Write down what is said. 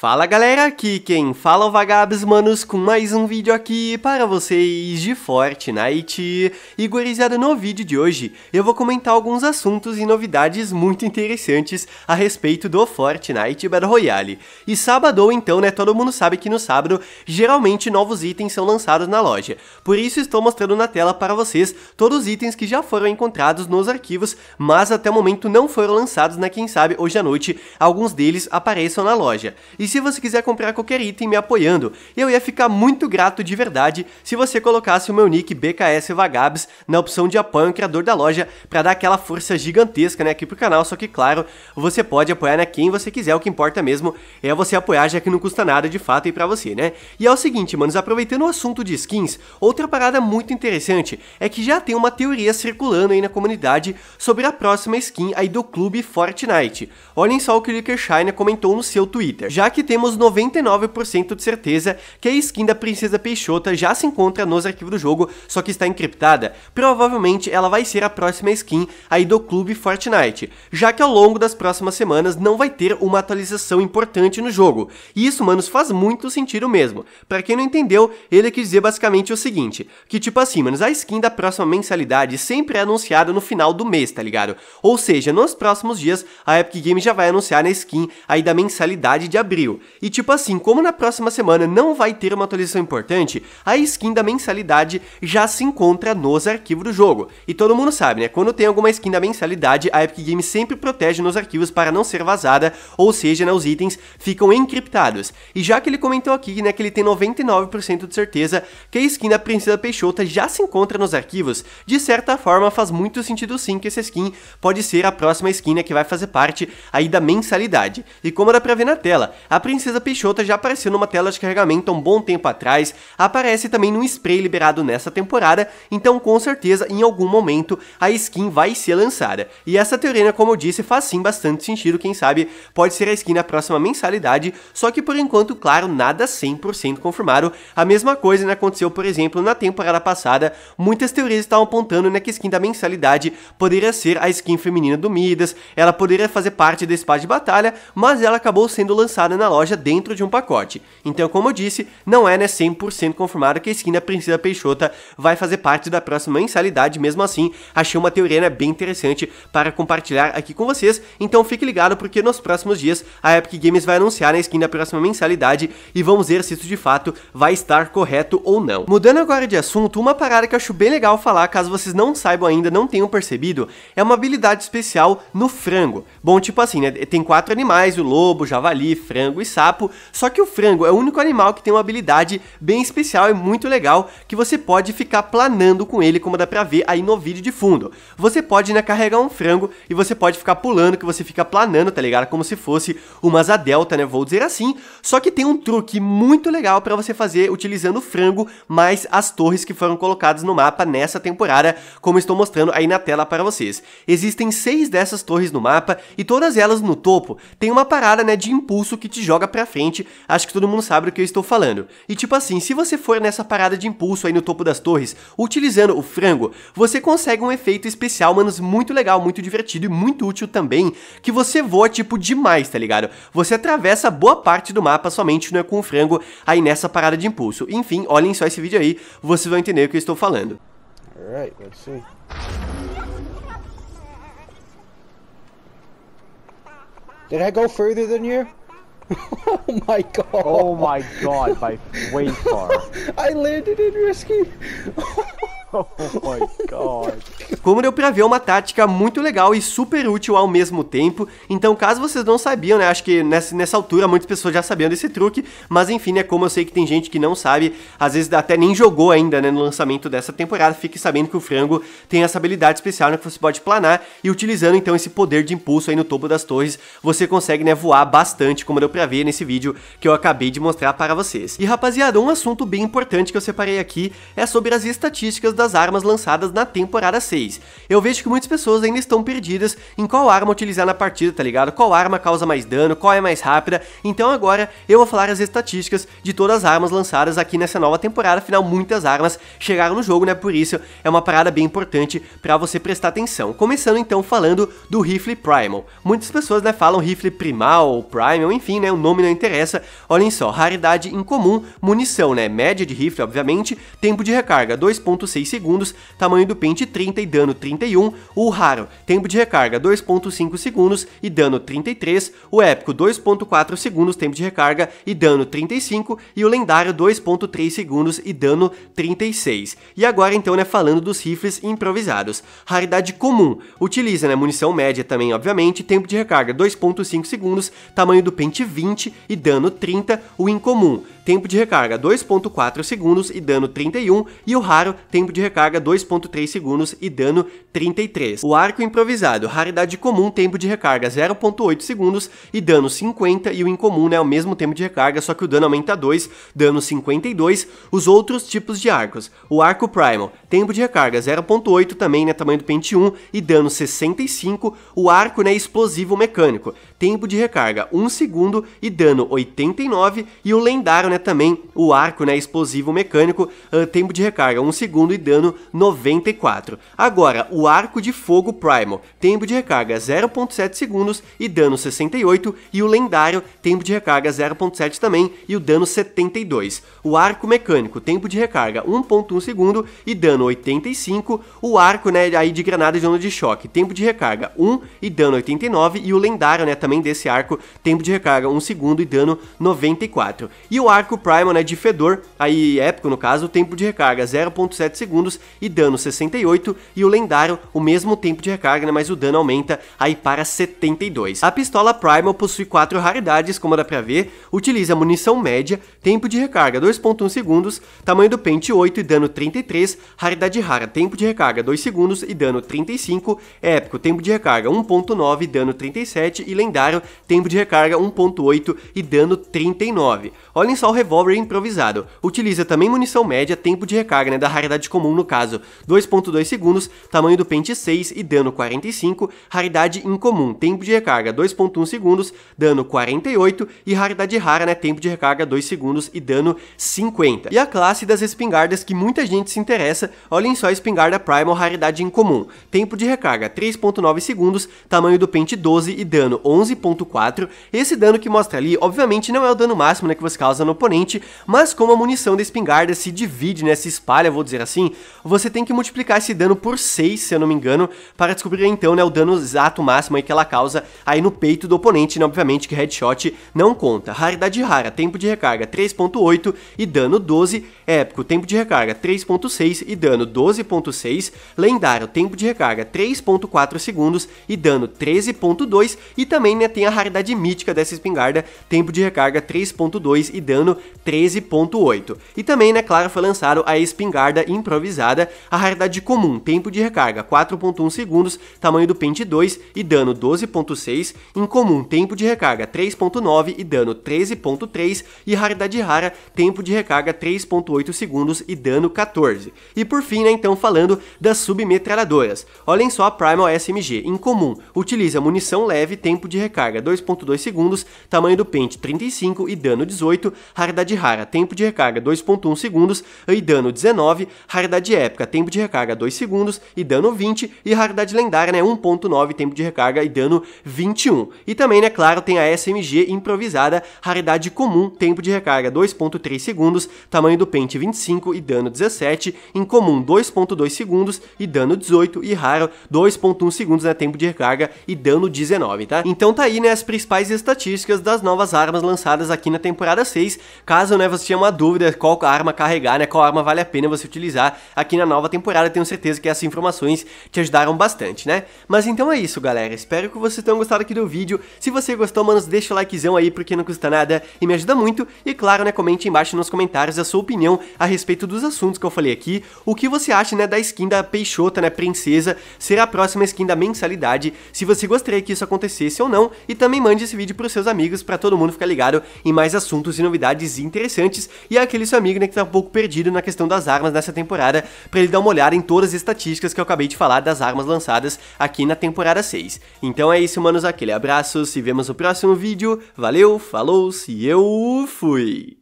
Fala galera, aqui quem fala é o Vagabes Manos com mais um vídeo aqui para vocês de Fortnite. E gurizada, no vídeo de hoje eu vou comentar alguns assuntos e novidades muito interessantes a respeito do Fortnite Battle Royale. E sábado então, né, todo mundo sabe que no sábado geralmente novos itens são lançados na loja. Por isso estou mostrando na tela para vocês todos os itens que já foram encontrados nos arquivos, mas até o momento não foram lançados, né, quem sabe hoje à noite alguns deles apareçam na loja. E se você quiser comprar qualquer item me apoiando, eu ia ficar muito grato de verdade se você colocasse o meu nick BKS Vagabs na opção de apoio criador da loja para dar aquela força gigantesca né, aqui pro canal, só que claro, você pode apoiar né, quem você quiser, o que importa mesmo é você apoiar, já que não custa nada de fato aí pra você, né? E é o seguinte, manos, aproveitando o assunto de skins, outra parada muito interessante é que já tem uma teoria circulando aí na comunidade sobre a próxima skin aí do clube Fortnite. Olhem só o que o Licker comentou no seu Twitter. Já que que temos 99% de certeza que a skin da Princesa Peixota já se encontra nos arquivos do jogo, só que está encriptada. Provavelmente ela vai ser a próxima skin aí do clube Fortnite, já que ao longo das próximas semanas não vai ter uma atualização importante no jogo. E isso, manos, faz muito sentido mesmo. Para quem não entendeu, ele quis dizer basicamente o seguinte, que tipo assim, manos, a skin da próxima mensalidade sempre é anunciada no final do mês, tá ligado? Ou seja, nos próximos dias a Epic Games já vai anunciar na skin aí da mensalidade de abril e-mail. E tipo assim, como na próxima semana não vai ter uma atualização importante, a skin da mensalidade já se encontra nos arquivos do jogo. E todo mundo sabe, né? Quando tem alguma skin da mensalidade, a Epic Games sempre protege nos arquivos para não ser vazada, ou seja, né, os itens ficam encriptados. E já que ele comentou aqui, né, que ele tem 99% de certeza que a skin da Princesa Peixota já se encontra nos arquivos, de certa forma faz muito sentido sim que essa skin pode ser a próxima skin né, que vai fazer parte aí da mensalidade. E como dá pra ver na tela, a a Princesa Peixota já apareceu numa tela de carregamento há um bom tempo atrás, aparece também num spray liberado nessa temporada, então com certeza em algum momento a skin vai ser lançada. E essa teoria, como eu disse, faz sim bastante sentido, quem sabe pode ser a skin na próxima mensalidade, só que por enquanto, claro, nada 100% confirmado. A mesma coisa né, aconteceu, por exemplo, na temporada passada, muitas teorias estavam apontando né, que a skin da mensalidade poderia ser a skin feminina do Midas, ela poderia fazer parte da espada de batalha, mas ela acabou sendo lançada na loja dentro de um pacote. Então, como eu disse, não é né, 100% confirmado que a skin da Princesa Peixota vai fazer parte da próxima mensalidade, mesmo assim, achei uma teoria né, bem interessante para compartilhar aqui com vocês, então fique ligado porque nos próximos dias a Epic Games vai anunciar né, a skin da próxima mensalidade e vamos ver se isso de fato vai estar correto ou não. Mudando agora de assunto, uma parada que eu acho bem legal falar, caso vocês não saibam ainda, não tenham percebido, é uma habilidade especial no frango. Bom, tipo assim, né, tem quatro animais, o lobo, javali, frango, frango e sapo, só que o frango é o único animal que tem uma habilidade bem especial e muito legal que você pode ficar planando com ele, como dá pra ver aí no vídeo de fundo. Você pode né, carregar um frango e você pode ficar pulando, que você fica planando, tá ligado? Como se fosse uma asa delta, né? Vou dizer assim. Só que tem um truque muito legal para você fazer utilizando o frango mais as torres que foram colocadas no mapa nessa temporada, como estou mostrando aí na tela para vocês. Existem seis dessas torres no mapa e todas elas no topo tem uma parada né, de impulso que te te joga pra frente, acho que todo mundo sabe o que eu estou falando. E tipo assim, se você for nessa parada de impulso aí no topo das torres, utilizando o frango, você consegue um efeito especial, manos, muito legal, muito divertido e muito útil também, que você voa tipo demais, tá ligado? Você atravessa boa parte do mapa somente né, com o frango aí nessa parada de impulso. Enfim, olhem só esse vídeo aí, vocês vão entender o que eu estou falando. Alright, let's see. Did I go further than you? oh my god. Oh my god, by way far. I landed in risky. Oh como deu pra ver, é uma tática muito legal e super útil ao mesmo tempo. Então, caso vocês não sabiam, né? Acho que nessa, nessa altura muitas pessoas já sabiam desse truque. Mas enfim, né? Como eu sei que tem gente que não sabe, às vezes até nem jogou ainda, né? No lançamento dessa temporada, fique sabendo que o frango tem essa habilidade especial, né? Que você pode planar e utilizando então esse poder de impulso aí no topo das torres, você consegue, né? Voar bastante, como deu pra ver nesse vídeo que eu acabei de mostrar para vocês. E rapaziada, um assunto bem importante que eu separei aqui é sobre as estatísticas das armas lançadas na temporada 6. Eu vejo que muitas pessoas ainda estão perdidas em qual arma utilizar na partida, tá ligado? Qual arma causa mais dano, qual é mais rápida. Então agora eu vou falar as estatísticas de todas as armas lançadas aqui nessa nova temporada, afinal muitas armas chegaram no jogo, né? Por isso é uma parada bem importante para você prestar atenção. Começando então falando do rifle primal. Muitas pessoas, né, falam rifle primal ou primal, enfim, né, o nome não interessa. Olhem só, raridade incomum, munição, né, média de rifle, obviamente, tempo de recarga 2.6 segundos, tamanho do pente 30 e dano 31, o raro, tempo de recarga 2.5 segundos e dano 33, o épico 2.4 segundos, tempo de recarga e dano 35 e o lendário 2.3 segundos e dano 36. E agora então, né, falando dos rifles improvisados. Raridade comum, utiliza, né, munição média também, obviamente, tempo de recarga 2.5 segundos, tamanho do pente 20 e dano 30, o incomum tempo de recarga 2.4 segundos e dano 31, e o raro, tempo de recarga 2.3 segundos e dano 33. O arco improvisado, raridade comum, tempo de recarga 0.8 segundos e dano 50, e o incomum né, é o mesmo tempo de recarga, só que o dano aumenta 2, dano 52. Os outros tipos de arcos, o arco primal, tempo de recarga 0.8, também né, tamanho do pente 1, e dano 65, o arco né, explosivo mecânico, tempo de recarga 1 segundo e dano 89, e o lendário né, também o arco né, explosivo mecânico, uh, tempo de recarga 1 segundo e dano 94. Agora, o arco de fogo primal, tempo de recarga 0.7 segundos e dano 68, e o lendário, tempo de recarga 0.7 também e o dano 72. O arco mecânico, tempo de recarga 1.1 segundo e dano 85, o arco né, aí de granada de onda de choque, tempo de recarga 1 e dano 89, e o lendário né, também desse arco, tempo de recarga 1 segundo e dano 94. E o arco o Primal é de Fedor, aí épico no caso, o tempo de recarga 0.7 segundos e dano 68, e o lendário o mesmo tempo de recarga, né, mas o dano aumenta aí para 72. A pistola Primal possui quatro raridades, como dá pra ver, utiliza munição média, tempo de recarga 2.1 segundos, tamanho do pente 8 e dano 33, raridade rara, tempo de recarga 2 segundos e dano 35, é épico, tempo de recarga 1.9 e dano 37 e lendário, tempo de recarga 1.8 e dano 39. Olhem só só revólver improvisado. Utiliza também munição média, tempo de recarga, né, da raridade comum no caso, 2.2 segundos, tamanho do pente 6 e dano 45, raridade incomum, tempo de recarga 2.1 segundos, dano 48 e raridade rara, né, tempo de recarga 2 segundos e dano 50. E a classe das espingardas que muita gente se interessa, olhem só a espingarda Primal raridade incomum, tempo de recarga 3.9 segundos, tamanho do pente 12 e dano 11.4. Esse dano que mostra ali, obviamente não é o dano máximo, né, que você causa no mas como a munição da espingarda se divide, né, se espalha, vou dizer assim, você tem que multiplicar esse dano por 6, se eu não me engano, para descobrir então né, o dano exato máximo que ela causa aí no peito do oponente, né, obviamente que headshot não conta. Raridade rara, tempo de recarga 3.8 e dano 12, épico, tempo de recarga 3.6 e dano 12.6, lendário, tempo de recarga 3.4 segundos e dano 13.2 e também né, tem a raridade mítica dessa espingarda, tempo de recarga 3.2 e dano 13.8. E também, né, claro, foi lançado a espingarda improvisada, a raridade comum, tempo de recarga 4.1 segundos, tamanho do pente 2 e dano 12.6, incomum, tempo de recarga 3.9 e dano 13.3 e raridade rara, tempo de recarga 3.8 segundos e dano 14. E por fim, né, então falando das submetralhadoras. Olhem só a Primal SMG, incomum, utiliza munição leve, tempo de recarga 2.2 segundos, tamanho do pente 35 e dano 18, raridade rara, tempo de recarga 2.1 segundos e dano 19, raridade épica, tempo de recarga 2 segundos e dano 20, e raridade lendária, né, 1.9, tempo de recarga e dano 21. E também, né, claro, tem a SMG improvisada, raridade comum, tempo de recarga 2.3 segundos, tamanho do pente 25 e dano 17, incomum 2.2 segundos e dano 18, e raro 2.1 segundos, né, tempo de recarga e dano 19, tá? Então tá aí, né, as principais estatísticas das novas armas lançadas aqui na temporada 6, Caso né, você tenha uma dúvida qual arma carregar, né, qual arma vale a pena você utilizar aqui na nova temporada, tenho certeza que essas informações te ajudaram bastante, né? Mas então é isso, galera. Espero que vocês tenham gostado aqui do vídeo. Se você gostou, mano, deixa o likezão aí porque não custa nada e me ajuda muito. E claro, né, comente embaixo nos comentários a sua opinião a respeito dos assuntos que eu falei aqui, o que você acha, né, da skin da Peixota, né, princesa, ser a próxima skin da mensalidade, se você gostaria que isso acontecesse ou não, e também mande esse vídeo para os seus amigos para todo mundo ficar ligado em mais assuntos e novidades novidades interessantes e é aquele seu amigo né, que tá um pouco perdido na questão das armas nessa temporada, para ele dar uma olhada em todas as estatísticas que eu acabei de falar das armas lançadas aqui na temporada 6. Então é isso, manos, aquele abraço, se vemos no próximo vídeo, valeu, falou, se eu fui!